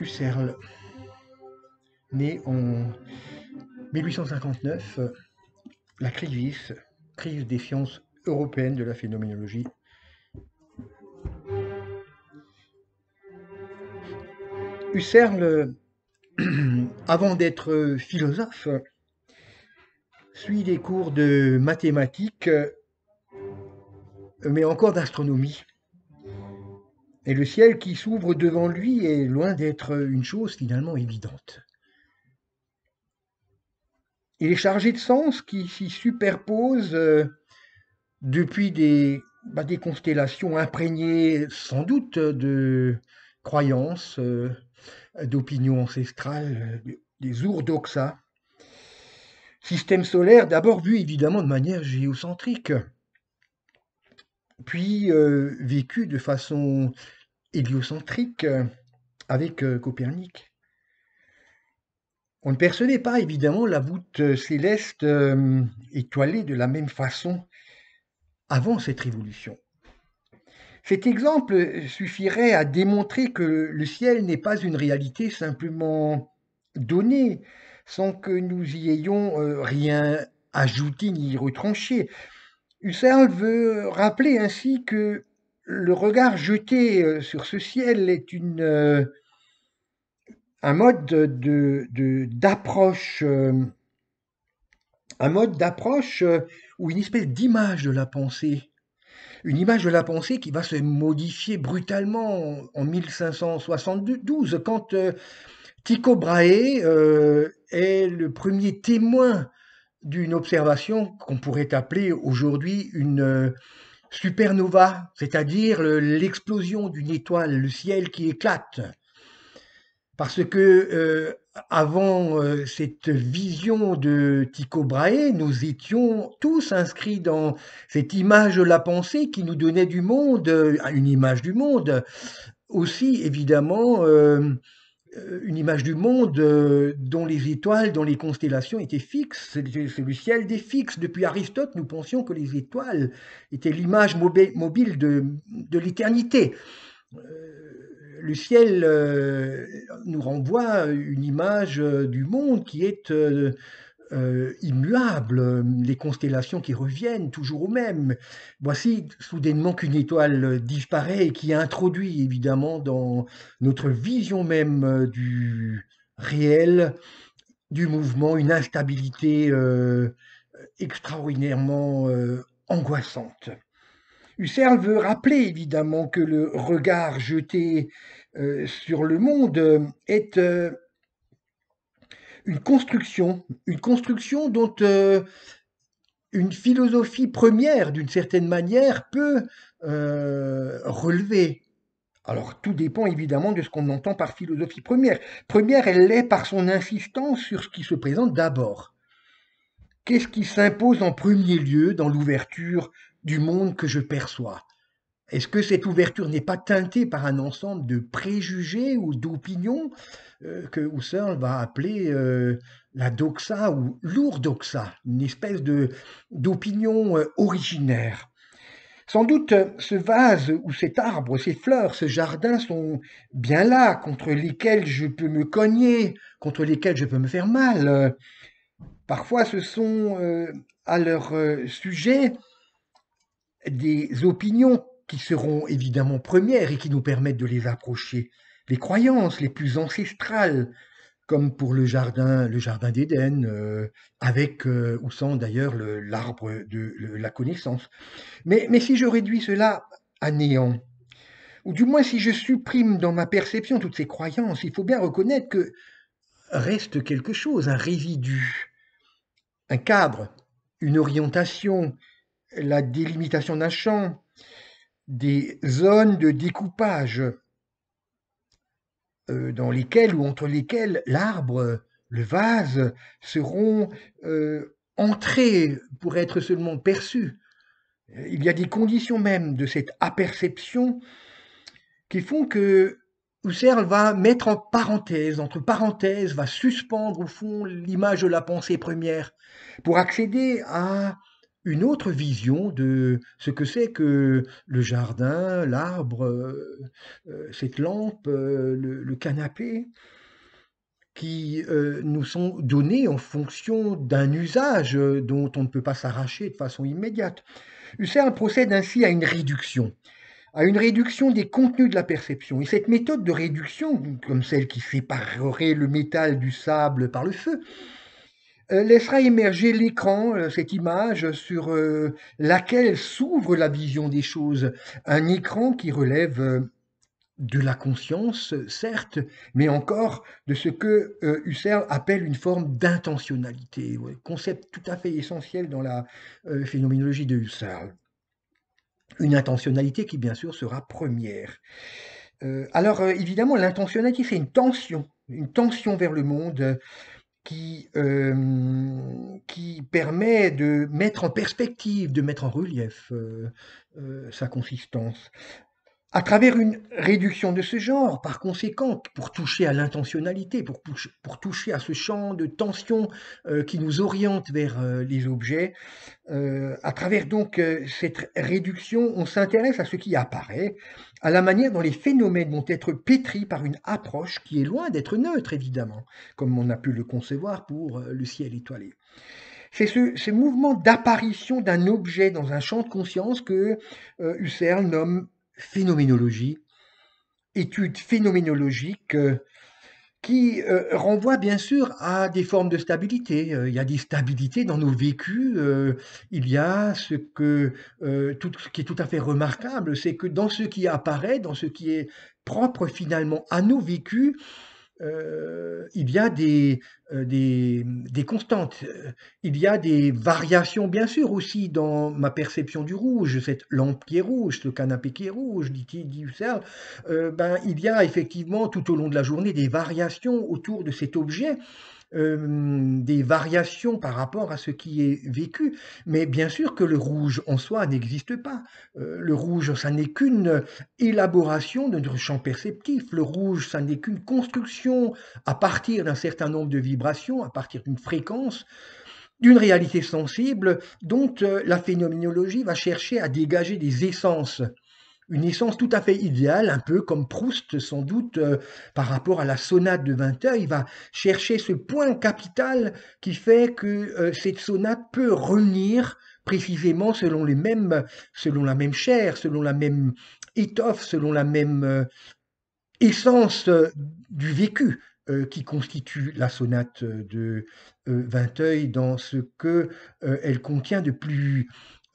Husserl, né en 1859, la crise, crise des sciences européennes de la phénoménologie Husserl, avant d'être philosophe, suit des cours de mathématiques, mais encore d'astronomie. Et le ciel qui s'ouvre devant lui est loin d'être une chose finalement évidente. Il est chargé de sens qui s'y superposent euh, depuis bah, des, constellations imprégnées sans doute de croyances, euh, d'opinions ancestrales, des ourdoxas. Système solaire d'abord vu évidemment de manière géocentrique, puis euh, vécu de façon héliocentrique euh, avec euh, Copernic. On ne percevait pas évidemment la voûte euh, céleste étoilée de la même façon avant cette révolution. Cet exemple suffirait à démontrer que le ciel n'est pas une réalité simplement donnée, sans que nous y ayons rien ajouté ni retranché. Husserl veut rappeler ainsi que le regard jeté euh, sur ce ciel est une, euh, euh, un mode d'approche, de, de, un mode d'approche ou une espèce d'image de la pensée. Une image de la pensée qui va se modifier brutalement en 1572 quand Tycho Brahe est le premier témoin d'une observation qu'on pourrait appeler aujourd'hui une, supernova, c'est-à-dire l'explosion d'une étoile, le ciel qui éclate. Parce que euh, avant euh, cette vision de Tycho Brahe, nous étions tous inscrits dans cette image de la pensée qui nous donnait du monde, euh, une image du monde, aussi évidemment euh, une image du monde euh, dont les étoiles, dont les constellations étaient fixes. C'est le ciel des fixes. Depuis Aristote, nous pensions que les étoiles étaient l'image mobile de, de l'éternité. Euh, le ciel nous renvoie une image du monde qui est euh, immuables, les constellations qui reviennent toujours au même. Voici soudainement qu'une étoile disparaît et qui introduit évidemment dans notre vision même euh, du réel, du mouvement, une instabilité euh, extraordinairement angoissante. Husserl veut rappeler évidemment que le regard jeté sur le monde est une construction, une construction dont euh, une philosophie première, d'une certaine manière, peut euh, relever. Alors tout dépend évidemment de ce qu'on entend par philosophie première. Première, elle l'est par son insistance sur ce qui se présente d'abord. Qu'est-ce qui s'impose en premier lieu dans l'ouverture du monde que je perçois est-ce que cette ouverture n'est pas teintée par un ensemble de préjugés ou d'opinions euh, que Husserl va appeler euh, la doxa ou l'ourdoxa, une espèce de, d'opinion euh, originaire Sans doute ce vase ou cet arbre, ces fleurs, ce jardin sont bien là, contre lesquels je peux me cogner, contre lesquels je peux me faire mal. Parfois ce sont à leur sujet des opinions qui seront évidemment premières et qui nous permettent de les approcher, les croyances les plus ancestrales, comme pour le jardin, le jardin d'Éden, euh, avec euh, ou sans d'ailleurs l'arbre de la connaissance. Mais, mais si je réduis cela à néant, ou du moins si je supprime dans ma perception toutes ces croyances, il faut bien reconnaître que reste quelque chose, un résidu, un cadre, une orientation, la délimitation d'un champ, des zones de découpage euh, dans lesquelles ou entre lesquelles l'arbre, le vase, seront euh, entrés pour être seulement perçus. Il y a des conditions même de cette aperception qui font que Husserl va mettre en parenthèse, entre parenthèses, va suspendre au fond l'image de la pensée première pour accéder à une autre vision de ce que c'est que le jardin, l'arbre, euh, euh, cette lampe, euh, le, canapé, qui nous sont donnés en fonction d'un usage dont on ne peut pas s'arracher de façon immédiate. Husserl procède ainsi à une réduction à une réduction des contenus de la perception. Et cette méthode de réduction, comme celle qui séparerait le métal du sable par le feu, euh, laissera émerger l'écran, euh, cette image sur euh, laquelle s'ouvre la vision des choses, un écran qui relève de la conscience, certes, mais encore de ce que Husserl appelle une forme d'intentionnalité, concept tout à fait essentiel dans la phénoménologie de Husserl. Une intentionnalité qui, bien sûr, sera première. alors, évidemment, l'intentionnalité, c'est une tension, une tension vers le monde, euh, qui, permet de mettre en perspective, de mettre en relief euh, euh, sa consistance. À travers une réduction de ce genre, par conséquent, pour toucher à l'intentionnalité, pour, pour, toucher à ce champ de tension euh, qui nous oriente vers euh, les objets, euh, à travers donc cette réduction, on s'intéresse à ce qui apparaît, à la manière dont les phénomènes vont être pétris par une approche qui est loin d'être neutre, évidemment, comme on a pu le concevoir pour le ciel étoilé. C'est ce, ce, mouvement d'apparition d'un objet dans un champ de conscience que Husserl nomme phénoménologie, étude phénoménologique euh, qui euh, renvoie bien sûr à des formes de stabilité. Euh, il y a des stabilités dans nos vécus. il y a ce que tout ce qui est tout à fait remarquable, c'est que dans ce qui apparaît, dans ce qui est propre finalement à nos vécus, il y a euh, des, des, constantes, il y a des variations bien sûr aussi dans ma perception du rouge, cette lampe qui est rouge, ce canapé qui est rouge, dit euh, ben, il y a effectivement tout au long de la journée des variations autour de cet objet des variations par rapport à ce qui est vécu. Mais bien sûr que le rouge en soi n'existe pas. Euh, le rouge, ça n'est qu'une élaboration de notre champ perceptif. Le rouge, ça n'est qu'une construction à partir d'un certain nombre de vibrations, à partir d'une fréquence d'une réalité sensible dont euh, la phénoménologie va chercher à dégager des essences une essence tout à fait idéale, un peu comme Proust sans doute euh, par rapport à la sonate de Vinteuil, va chercher ce point capital qui fait que euh, cette sonate peut revenir précisément selon les mêmes, selon la même chair, selon la même étoffe, selon la même euh, essence du vécu qui constitue la sonate de Vinteuil dans ce que elle contient de plus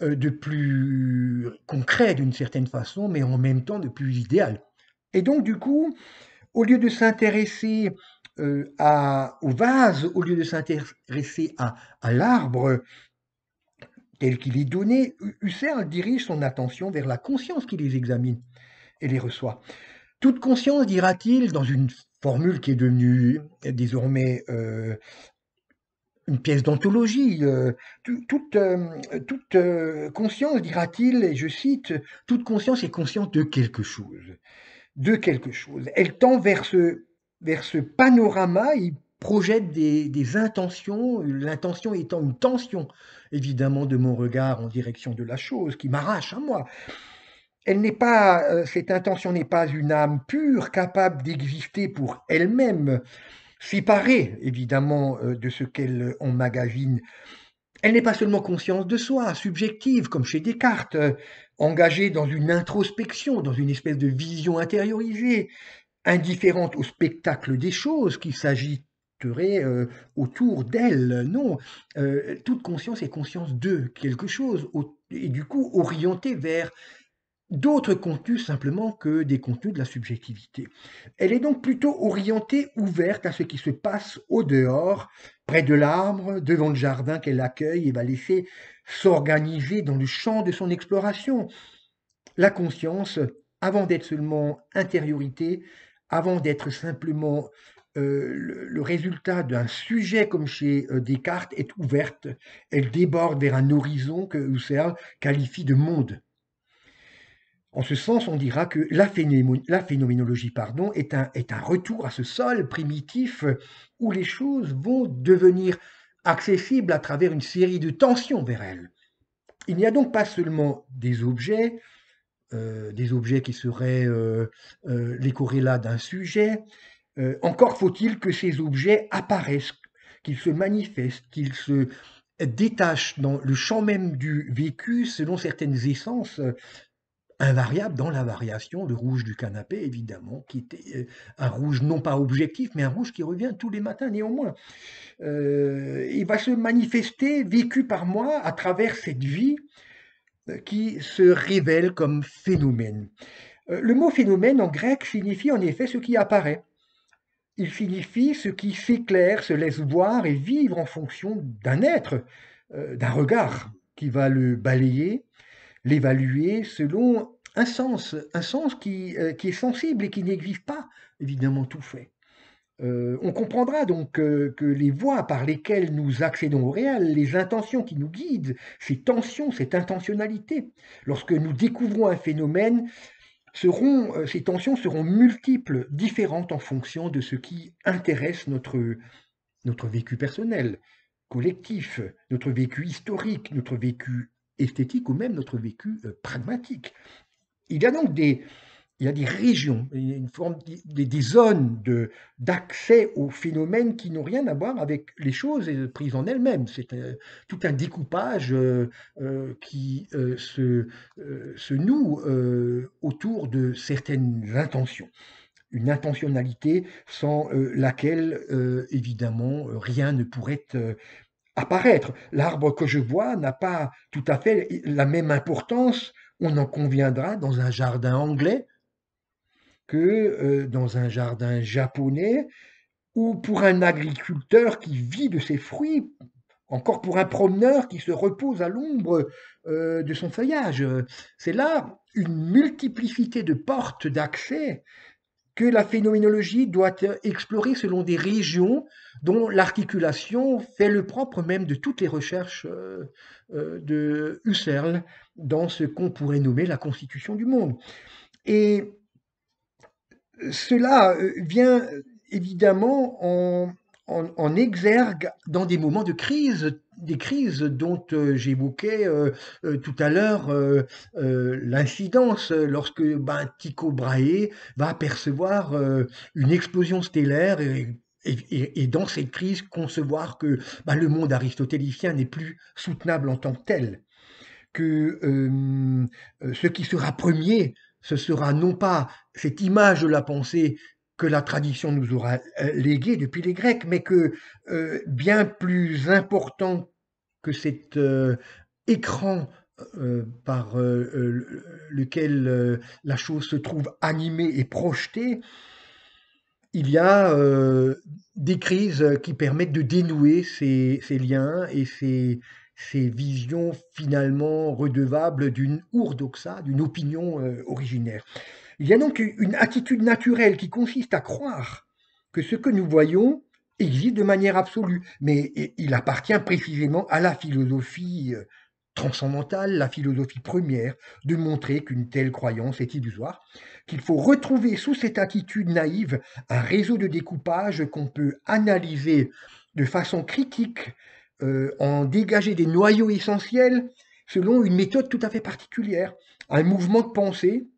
euh, de plus concret d'une certaine façon, mais en même temps de plus idéal. Et donc du coup, au lieu de s'intéresser euh, au vase, au lieu de s'intéresser à, à l'arbre tel qu'il est donné, Husserl dirige son attention vers la conscience qui les examine et les reçoit. Toute conscience, dira-t-il, dans une formule qui est devenue désormais euh, une pièce d'anthologie. Euh, toute euh, euh, conscience, dira-t-il, et je cite, toute conscience est consciente de quelque chose. De quelque chose. Elle tend vers ce, vers ce panorama, il projette des, des intentions, l'intention étant une tension, évidemment, de mon regard en direction de la chose qui m'arrache à moi. Elle n'est pas, cette intention n'est pas une âme pure capable d'exister pour elle-même séparée évidemment euh, de ce qu'elle emmagasine. Elle n'est pas seulement conscience de soi, subjective comme chez Descartes, euh, engagée dans une introspection, dans une espèce de vision intériorisée, indifférente au spectacle des choses qui s'agiteraient euh, autour d'elle. Non, toute conscience est conscience de quelque chose, et du coup orientée vers d'autres contenus simplement que des contenus de la subjectivité. Elle est donc plutôt orientée, ouverte à ce qui se passe au dehors, près de l'arbre, devant le jardin qu'elle accueille et va laisser s'organiser dans le champ de son exploration. La conscience, avant d'être seulement intériorité, avant d'être simplement euh, le, résultat d'un sujet comme chez euh, Descartes, est ouverte. Elle déborde vers un horizon que Husserl qualifie de monde. En ce sens, on dira que la, phénoménologie pardon, est, un, retour à ce sol primitif où les choses vont devenir accessibles à travers une série de tensions vers elles. Il n'y a donc pas seulement des objets, euh, des objets qui seraient euh, euh, les corrélats d'un sujet, encore faut-il que ces objets apparaissent, qu'ils se manifestent, qu'ils se détachent dans le champ même du vécu selon certaines essences invariable dans la variation de rouge du canapé, évidemment, qui était euh, un rouge non pas objectif, mais un rouge qui revient tous les matins néanmoins. Euh, il va se manifester, vécu par moi, à travers cette vie euh, qui se révèle comme phénomène. Le mot phénomène en grec signifie en effet ce qui apparaît. Il signifie ce qui s'éclaire, se laisse voir et vivre en fonction d'un être, d'un regard qui va le balayer, l'évaluer selon un sens, un sens qui, euh, qui est sensible et qui n'existe pas, évidemment, tout fait. Euh, on comprendra donc euh, que les voies par lesquelles nous accédons au réel, les intentions qui nous guident, ces tensions, cette intentionnalité, lorsque nous découvrons un phénomène, seront, ces tensions seront multiples, différentes en fonction de ce qui intéresse notre, notre vécu personnel, collectif, notre vécu historique, notre vécu esthétique ou même notre vécu euh, pragmatique. Il y a donc des, il y a des régions, une forme, des, des zones de, d'accès aux phénomènes qui n'ont rien à voir avec les choses euh, prises en elles-mêmes. C'est euh, tout un découpage qui se, se, noue autour de certaines intentions. Une intentionnalité sans laquelle, évidemment, rien ne pourrait apparaître. L'arbre que je vois n'a pas tout à fait la même importance, on en conviendra, dans un jardin anglais que euh, dans un jardin japonais ou pour un agriculteur qui vit de ses fruits, encore pour un promeneur qui se repose à l'ombre euh, de son feuillage. C'est là une multiplicité de portes d'accès que la phénoménologie doit explorer selon des régions dont l'articulation fait le propre même de toutes les recherches euh, euh, de Husserl dans ce qu'on pourrait nommer la constitution du monde. Et cela euh, vient évidemment en, en, exergue dans des moments de crise des crises dont euh, j'évoquais euh, euh, tout à l'heure l'incidence lorsque ben, Tycho Brahe va percevoir une explosion stellaire et, dans cette crise concevoir que ben, le monde aristotélicien n'est plus soutenable en tant que tel, que ce qui sera premier, ce sera non pas cette image de la pensée que la tradition nous aura euh, légué depuis les Grecs, mais que euh, bien plus important que cet euh, écran par lequel la chose se trouve animée et projetée, il y a des crises qui permettent de dénouer ces, liens et ces, ces visions finalement redevables d'une ourdoxa, d'une opinion originaire. Il y a donc une attitude naturelle qui consiste à croire que ce que nous voyons existe de manière absolue, mais il appartient précisément à la philosophie euh, transcendantale, la philosophie première, de montrer qu'une telle croyance est illusoire, qu'il faut retrouver sous cette attitude naïve un réseau de découpage qu'on peut analyser de façon critique, euh, en dégager des noyaux essentiels selon une méthode tout à fait particulière, un mouvement de pensée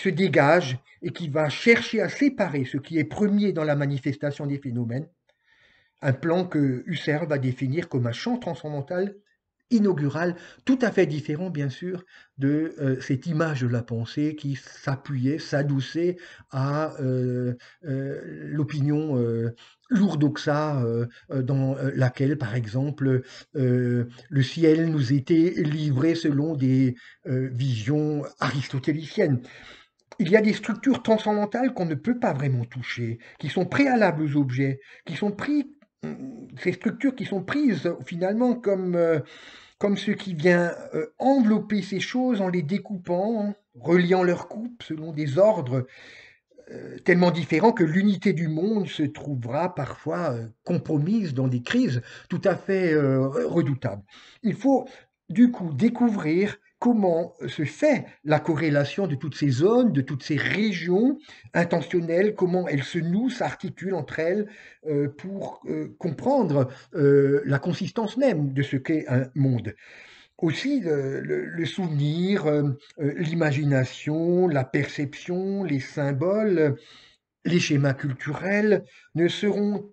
se dégage et qui va chercher à séparer ce qui est premier dans la manifestation des phénomènes, un plan que Husserl va définir comme un champ transcendantal inaugural, tout à fait différent bien sûr de euh, cette image de la pensée qui s'appuyait, s'adouçait à euh, euh, l'opinion lourdoxa dans laquelle par exemple le ciel nous était livré selon des visions aristotéliciennes il y a des structures transcendantales qu'on ne peut pas vraiment toucher, qui sont préalables aux objets, qui sont pris, mm, ces structures qui sont prises finalement comme, euh, comme ce qui vient euh, envelopper ces choses en les découpant, hein, reliant leurs coupes selon des ordres euh, tellement différents que l'unité du monde se trouvera parfois compromise dans des crises tout à fait redoutables. Il faut du coup découvrir comment se fait la corrélation de toutes ces zones, de toutes ces régions intentionnelles, comment elles se nouent, s'articulent entre elles euh, pour euh, comprendre euh, la consistance même de ce qu'est un monde. Aussi, le, souvenir, l'imagination, la perception, les symboles, les schémas culturels ne seront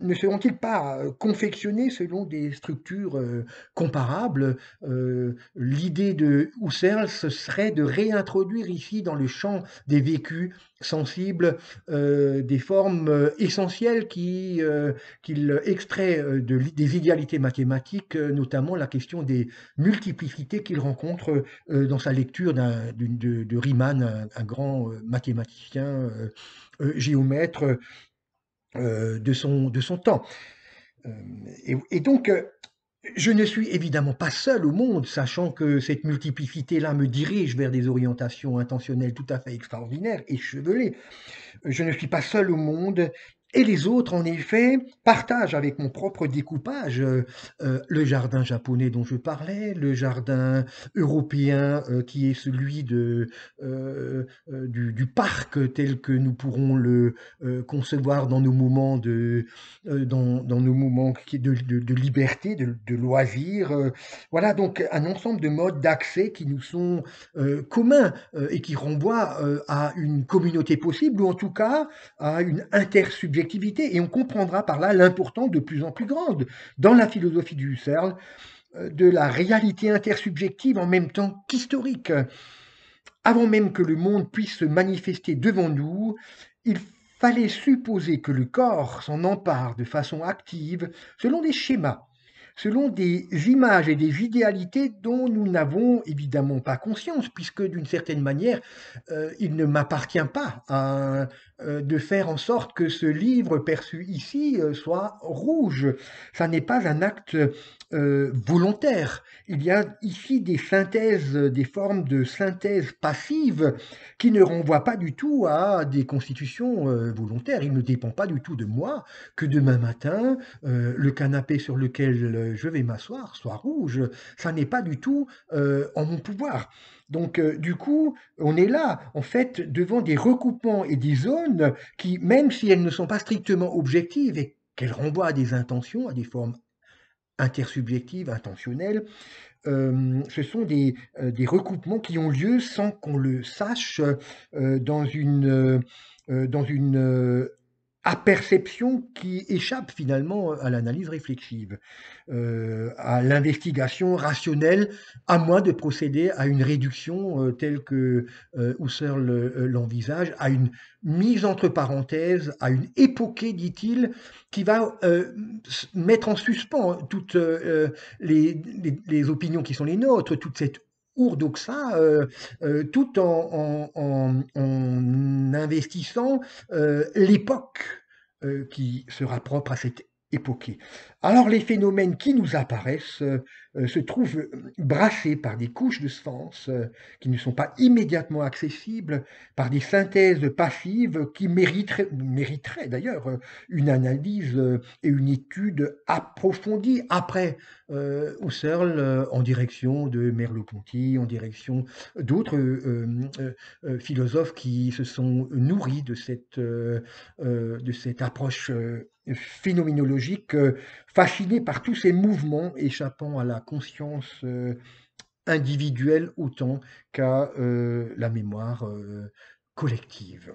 ne seront-ils pas euh, confectionnés selon des structures euh, comparables euh, L'idée de Husserl, ce serait de réintroduire ici dans le champ des vécus sensibles des formes essentielles qu'il extrait des idéalités mathématiques, notamment la question des multiplicités qu'il rencontre dans sa lecture de, Riemann, un grand mathématicien géomètre euh, de, son, de son temps. Euh, et, donc, euh, je ne suis évidemment pas seul au monde, sachant que cette multiplicité-là me dirige vers des orientations intentionnelles tout à fait extraordinaires et chevelées. Je ne suis pas seul au monde et les autres, en effet, partagent avec mon propre découpage euh, euh, le jardin japonais dont je parlais, le jardin européen euh, qui est celui de, du, parc tel que nous pourrons le concevoir dans nos moments de, dans, dans, nos moments de, de, liberté, de, de loisirs. voilà donc un ensemble de modes d'accès qui nous sont communs et qui renvoient à une communauté possible ou en tout cas à une intersubjectivité et on comprendra par là l'importance de plus en plus grande dans la philosophie du Husserl euh, de la réalité intersubjective en même temps qu'historique. Avant même que le monde puisse se manifester devant nous, il fallait supposer que le corps s'en empare de façon active selon des schémas, selon des images et des idéalités dont nous n'avons évidemment pas conscience, puisque d'une certaine manière, euh, il ne m'appartient pas à, euh, de faire en sorte que ce livre perçu ici euh, soit rouge. Ça n'est pas un acte euh, volontaire. Il y a ici des synthèses, des formes de synthèse passive qui ne renvoient pas du tout à des constitutions volontaires. Il ne dépend pas du tout de moi que demain matin, le canapé sur lequel je vais m'asseoir soit rouge. Ça n'est pas du tout en mon pouvoir. Donc, euh, du coup, on est là, en fait, devant des recoupements et des zones qui, même si elles ne sont pas strictement objectives et qu'elles renvoient à des intentions, à des formes intersubjectives, intentionnelles, euh, ce sont des, euh, des, recoupements qui ont lieu sans qu'on le sache dans une, dans une à perception qui échappe finalement à l'analyse réflexive, euh, à l'investigation rationnelle, à moins de procéder à une réduction euh, telle que euh, Husserl l'envisage, à une mise entre parenthèses, à une époquée, dit-il, qui va mettre en suspens toutes les, les, opinions qui sont les nôtres, toute cette Urduxa, euh, euh, tout en, en, en investissant euh, l'époque qui sera propre à cette alors les phénomènes qui nous apparaissent euh, euh, se trouvent euh, brassés par des couches de sens qui ne sont pas immédiatement accessibles, par des synthèses passives qui mériteraient, d'ailleurs une analyse et une étude approfondie après au Husserl en direction de Merleau-Ponty, en direction d'autres philosophes qui se sont nourris de cette, de cette approche phénoménologique, euh, fasciné par tous ces mouvements échappant à la conscience euh, individuelle autant qu'à euh, la mémoire collective.